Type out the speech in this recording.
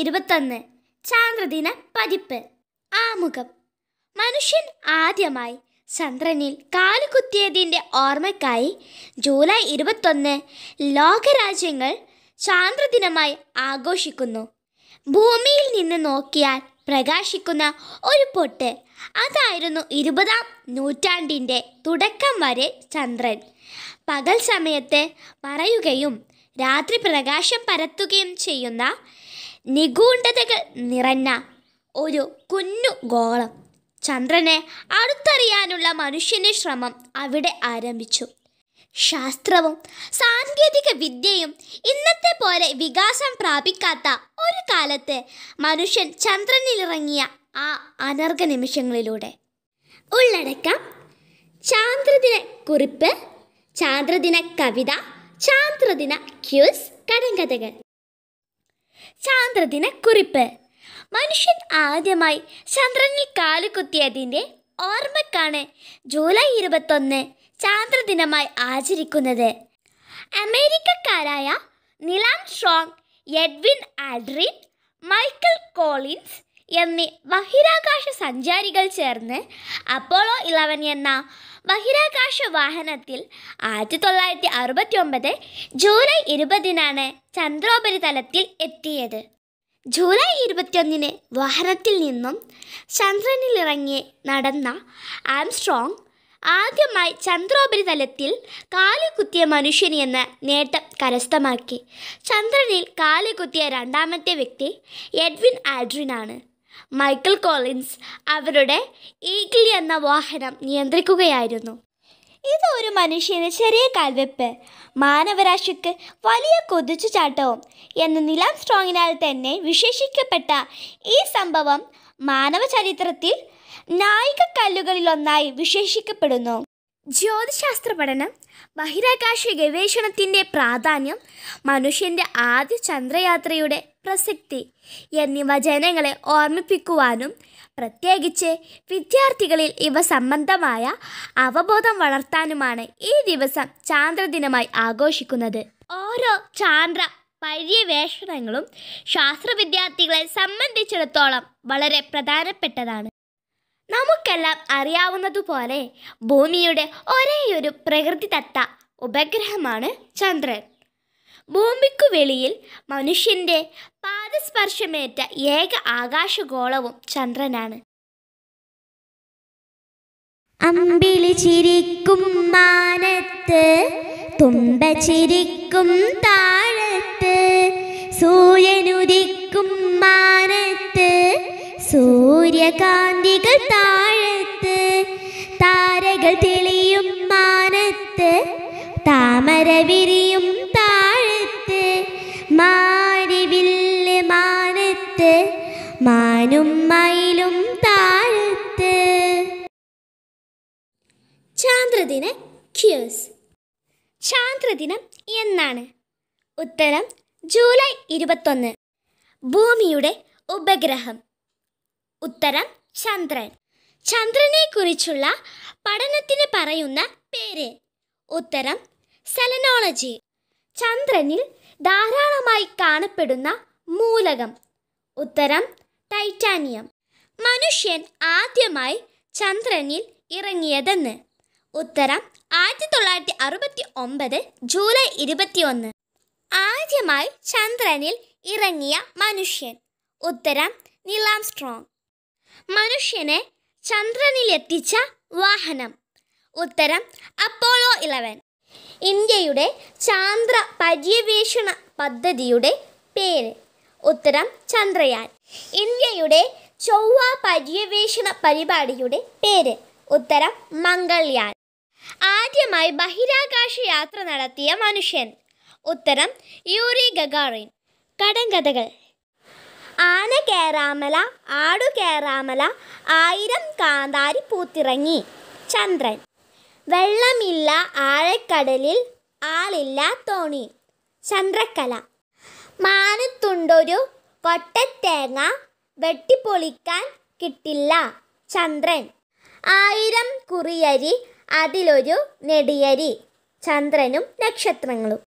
ഇരുപത്തൊന്ന് ചാന്ദ്രദിന പതിപ്പ് ആമുഖം മനുഷ്യൻ ആദ്യമായി ചന്ദ്രനിൽ കാലുകുത്തിയതിൻ്റെ ഓർമ്മയ്ക്കായി ജൂലൈ ഇരുപത്തൊന്ന് ലോകരാജ്യങ്ങൾ ചാന്ദ്രദിനമായി ആഘോഷിക്കുന്നു ഭൂമിയിൽ നിന്ന് നോക്കിയാൽ പ്രകാശിക്കുന്ന ഒരു പൊട്ട് അതായിരുന്നു ഇരുപതാം നൂറ്റാണ്ടിൻ്റെ തുടക്കം വരെ ചന്ദ്രൻ പകൽ സമയത്ത് മറയുകയും രാത്രി പ്രകാശം പരത്തുകയും ചെയ്യുന്ന നിഗൂഢതകൾ നിറഞ്ഞ ഒരു കുഞ്ഞു ഗോളം ചന്ദ്രനെ അടുത്തറിയാനുള്ള മനുഷ്യൻ്റെ ശ്രമം അവിടെ ആരംഭിച്ചു ശാസ്ത്രവും സാങ്കേതിക വിദ്യയും ഇന്നത്തെ പോലെ വികാസം പ്രാപിക്കാത്ത ഒരു കാലത്ത് മനുഷ്യൻ ചന്ദ്രനിലിറങ്ങിയ ആ അനർഘ നിമിഷങ്ങളിലൂടെ ഉള്ളടക്കം ചാന്ദ്രദിന കുറിപ്പ് ചാന്ദ്രദിന കവിത ചാന്ദ്രദിന ക്യൂസ് കടങ്കഥകൾ ചാന്ദ്രദിന കുറിപ്പ് മനുഷ്യൻ ആദ്യമായി ചന്ദ്രനിൽ കാലുകുത്തിയതിൻ്റെ ഓർമ്മക്കാണ് ജൂലൈ ഇരുപത്തൊന്ന് ചാന്ദ്രദിനമായി ആചരിക്കുന്നത് അമേരിക്കക്കാരായ Neil Armstrong Edwin Aldrin Michael Collins എന്നീ ബഹിരാകാശ സഞ്ചാരികൾ ചേർന്ന് അപ്പോളോ ഇലവൻ എന്ന ബഹിരാകാശ വാഹനത്തിൽ ആയിരത്തി തൊള്ളായിരത്തി അറുപത്തി ഒമ്പത് ജൂലൈ ഇരുപതിനാണ് ചന്ദ്രോപരിതലത്തിൽ എത്തിയത് ജൂലൈ ഇരുപത്തിയൊന്നിന് വാഹനത്തിൽ നിന്നും ചന്ദ്രനിലിറങ്ങി നടന്ന ആംസ്ട്രോങ് ആദ്യമായി ചന്ദ്രോപരിതലത്തിൽ കാലി കുത്തിയ മനുഷ്യൻ എന്ന നേട്ടം കരസ്ഥമാക്കി ചന്ദ്രനിൽ കാലി കുത്തിയ രണ്ടാമത്തെ വ്യക്തി എഡ്വിൻ ആഡ്രിനാണ് മൈക്കിൾ കോളിൻസ് അവരുടെ ഈഗിൾ എന്ന വാഹനം നിയന്ത്രിക്കുകയായിരുന്നു ഇത് ഒരു മനുഷ്യന് ചെറിയ കാൽവെപ്പ് മാനവരാശിക്ക് വലിയ കൊതിച്ചുചാട്ടവും എന്ന് നിലാം സ്ട്രോങ്ങിനാൽ തന്നെ വിശേഷിക്കപ്പെട്ട ഈ സംഭവം മാനവ ചരിത്രത്തിൽ നായിക കല്ലുകളിലൊന്നായി വിശേഷിക്കപ്പെടുന്നു ജ്യോതിശാസ്ത്ര പഠനം ബഹിരാകാശ ഗവേഷണത്തിൻ്റെ പ്രാധാന്യം മനുഷ്യൻ്റെ ആദ്യ ചന്ദ്രയാത്രയുടെ പ്രസക്തി എന്നിവ ജനങ്ങളെ ഓർമ്മിപ്പിക്കുവാനും പ്രത്യേകിച്ച് വിദ്യാർത്ഥികളിൽ ഇവ സംബന്ധമായ അവബോധം വളർത്താനുമാണ് ഈ ദിവസം ചാന്ദ്രദിനമായി ആഘോഷിക്കുന്നത് ഓരോ ചാന്ദ്ര പര്യവേഷണങ്ങളും ശാസ്ത്ര വിദ്യാർത്ഥികളെ സംബന്ധിച്ചിടത്തോളം വളരെ പ്രധാനപ്പെട്ടതാണ് നമുക്കെല്ലാം അറിയാവുന്നതുപോലെ ഭൂമിയുടെ ഒരേയൊരു പ്രകൃതിദത്ത ഉപഗ്രഹമാണ് ചന്ദ്രൻ ഭൂമിക്കു വെളിയിൽ മനുഷ്യൻ്റെ പാദസ്പർശമേറ്റ ഏക ആകാശഗോളവും ചന്ദ്രനാണ് അമ്പിളി ചിരിക്കും മാനത്ത് തുമ്പ ചിരിക്കും താഴത്ത് സൂര്യനുദിക്കും മാനത്ത് സൂര്യകാ താമരവിരിയും താഴത്ത് മാരിവില്ല് മാനത്ത് മാനും മയിലും താഴത്ത് ചാന്ദ്രദിന ക്യൂസ് ചാന്ദ്രദിനം എന്നാണ് ഉത്തരം ജൂലൈ ഇരുപത്തൊന്ന് ഭൂമിയുടെ ഉപഗ്രഹം ഉത്തരം ചന്ദ്രൻ ചന്ദ്രനെക്കുറിച്ചുള്ള പഠനത്തിന് പറയുന്ന പേര് ഉത്തരം സെലനോളജി ചന്ദ്രനിൽ ധാരാളമായി കാണപ്പെടുന്ന മൂലകം ഉത്തരം ടൈറ്റാനിയം മനുഷ്യൻ ആദ്യമായി ചന്ദ്രനിൽ ഇറങ്ങിയതെന്ന് ഉത്തരം ആയിരത്തി തൊള്ളായിരത്തി അറുപത്തി ഒമ്പത് ജൂലൈ ഇരുപത്തിയൊന്ന് ആദ്യമായി ചന്ദ്രനിൽ ഇറങ്ങിയ മനുഷ്യൻ ഉത്തരം നിലാം സ്ട്രോങ് മനുഷ്യനെ ചന്ദ്രനിലെത്തിച്ച വാഹനം ഉത്തരം അപ്പോളോ ഇലവൻ ഇന്ത്യയുടെ ചാന്ദ്ര പര്യവേഷണ പദ്ധതിയുടെ പേര് ഉത്തരം ചന്ദ്രയാൻ ഇന്ത്യയുടെ ചൊവ്വ പര്യവേഷണ പരിപാടിയുടെ പേര് ഉത്തരം മംഗൾയാൻ ആദ്യമായി ബഹിരാകാശ യാത്ര നടത്തിയ മനുഷ്യൻ ഉത്തരം യൂറി ഗഗാറിൻ കടങ്കഥകൾ ആന കേറാമല ആടു കേറാമല ആയിരം കാന്താരി പൂത്തിറങ്ങി ചന്ദ്രൻ വെള്ളമില്ല ആഴക്കടലിൽ ആളില്ല തോണി ചന്ദ്രക്കല മാനത്തുണ്ടൊരു കൊട്ടത്തേങ്ങ വെട്ടിപ്പൊളിക്കാൻ കിട്ടില്ല ചന്ദ്രൻ ആയിരം കുറിയരി അതിലൊരു നെടിയരി ചന്ദ്രനും നക്ഷത്രങ്ങളും